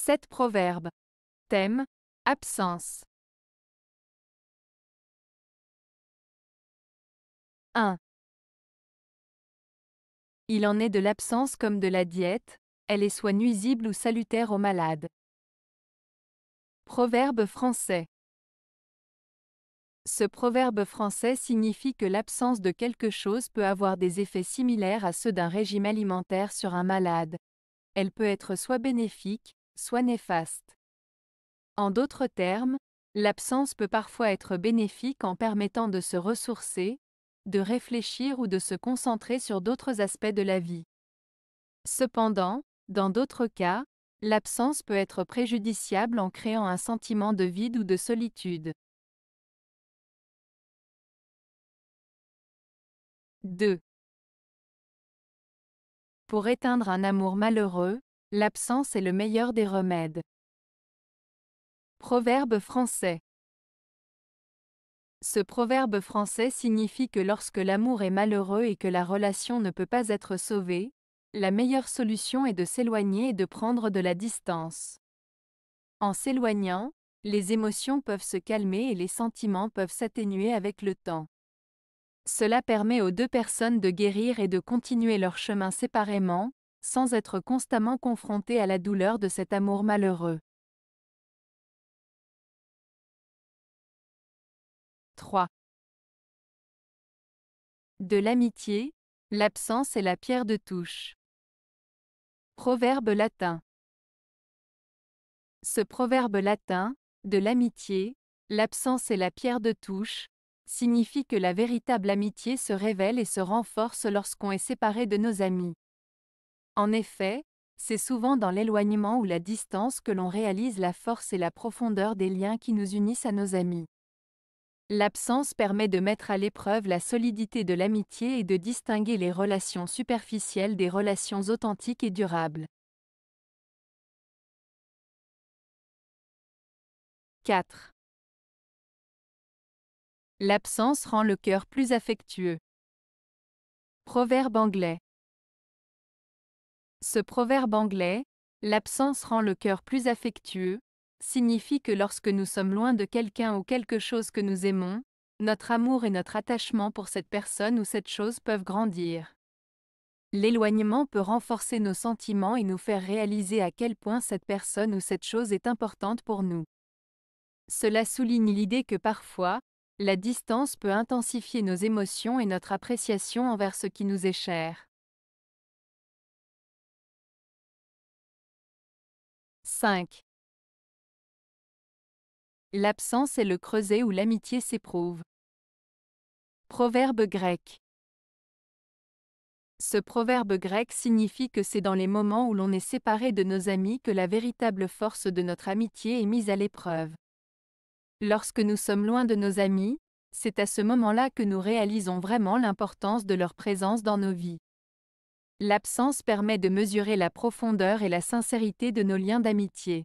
7 proverbes. Thème Absence. 1. Il en est de l'absence comme de la diète, elle est soit nuisible ou salutaire au malade. Proverbe français. Ce proverbe français signifie que l'absence de quelque chose peut avoir des effets similaires à ceux d'un régime alimentaire sur un malade. Elle peut être soit bénéfique, soit néfaste. En d'autres termes, l'absence peut parfois être bénéfique en permettant de se ressourcer, de réfléchir ou de se concentrer sur d'autres aspects de la vie. Cependant, dans d'autres cas, l'absence peut être préjudiciable en créant un sentiment de vide ou de solitude. 2. Pour éteindre un amour malheureux, L'absence est le meilleur des remèdes. Proverbe français. Ce proverbe français signifie que lorsque l'amour est malheureux et que la relation ne peut pas être sauvée, la meilleure solution est de s'éloigner et de prendre de la distance. En s'éloignant, les émotions peuvent se calmer et les sentiments peuvent s'atténuer avec le temps. Cela permet aux deux personnes de guérir et de continuer leur chemin séparément, sans être constamment confronté à la douleur de cet amour malheureux. 3. De l'amitié, l'absence est la pierre de touche. Proverbe latin. Ce proverbe latin, de l'amitié, l'absence est la pierre de touche, signifie que la véritable amitié se révèle et se renforce lorsqu'on est séparé de nos amis. En effet, c'est souvent dans l'éloignement ou la distance que l'on réalise la force et la profondeur des liens qui nous unissent à nos amis. L'absence permet de mettre à l'épreuve la solidité de l'amitié et de distinguer les relations superficielles des relations authentiques et durables. 4. L'absence rend le cœur plus affectueux. Proverbe anglais. Ce proverbe anglais, L'absence rend le cœur plus affectueux, signifie que lorsque nous sommes loin de quelqu'un ou quelque chose que nous aimons, notre amour et notre attachement pour cette personne ou cette chose peuvent grandir. L'éloignement peut renforcer nos sentiments et nous faire réaliser à quel point cette personne ou cette chose est importante pour nous. Cela souligne l'idée que parfois, la distance peut intensifier nos émotions et notre appréciation envers ce qui nous est cher. 5. L'absence est le creuset où l'amitié s'éprouve. Proverbe grec. Ce proverbe grec signifie que c'est dans les moments où l'on est séparé de nos amis que la véritable force de notre amitié est mise à l'épreuve. Lorsque nous sommes loin de nos amis, c'est à ce moment-là que nous réalisons vraiment l'importance de leur présence dans nos vies. L'absence permet de mesurer la profondeur et la sincérité de nos liens d'amitié.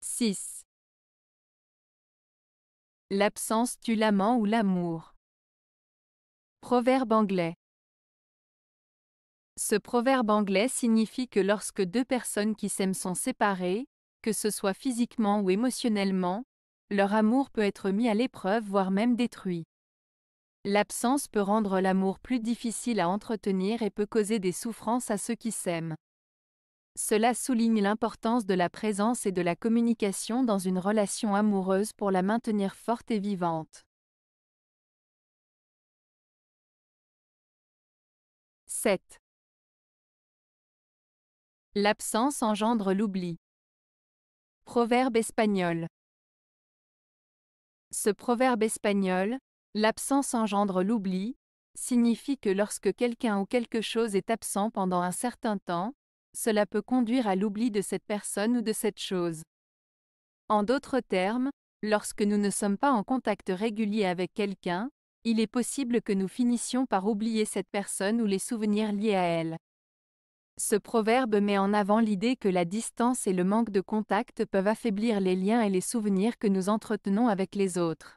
6. L'absence tue l'amant ou l'amour. Proverbe anglais. Ce proverbe anglais signifie que lorsque deux personnes qui s'aiment sont séparées, que ce soit physiquement ou émotionnellement, leur amour peut être mis à l'épreuve voire même détruit. L'absence peut rendre l'amour plus difficile à entretenir et peut causer des souffrances à ceux qui s'aiment. Cela souligne l'importance de la présence et de la communication dans une relation amoureuse pour la maintenir forte et vivante. 7. L'absence engendre l'oubli. Proverbe espagnol. Ce proverbe espagnol, L'absence engendre l'oubli, signifie que lorsque quelqu'un ou quelque chose est absent pendant un certain temps, cela peut conduire à l'oubli de cette personne ou de cette chose. En d'autres termes, lorsque nous ne sommes pas en contact régulier avec quelqu'un, il est possible que nous finissions par oublier cette personne ou les souvenirs liés à elle. Ce proverbe met en avant l'idée que la distance et le manque de contact peuvent affaiblir les liens et les souvenirs que nous entretenons avec les autres.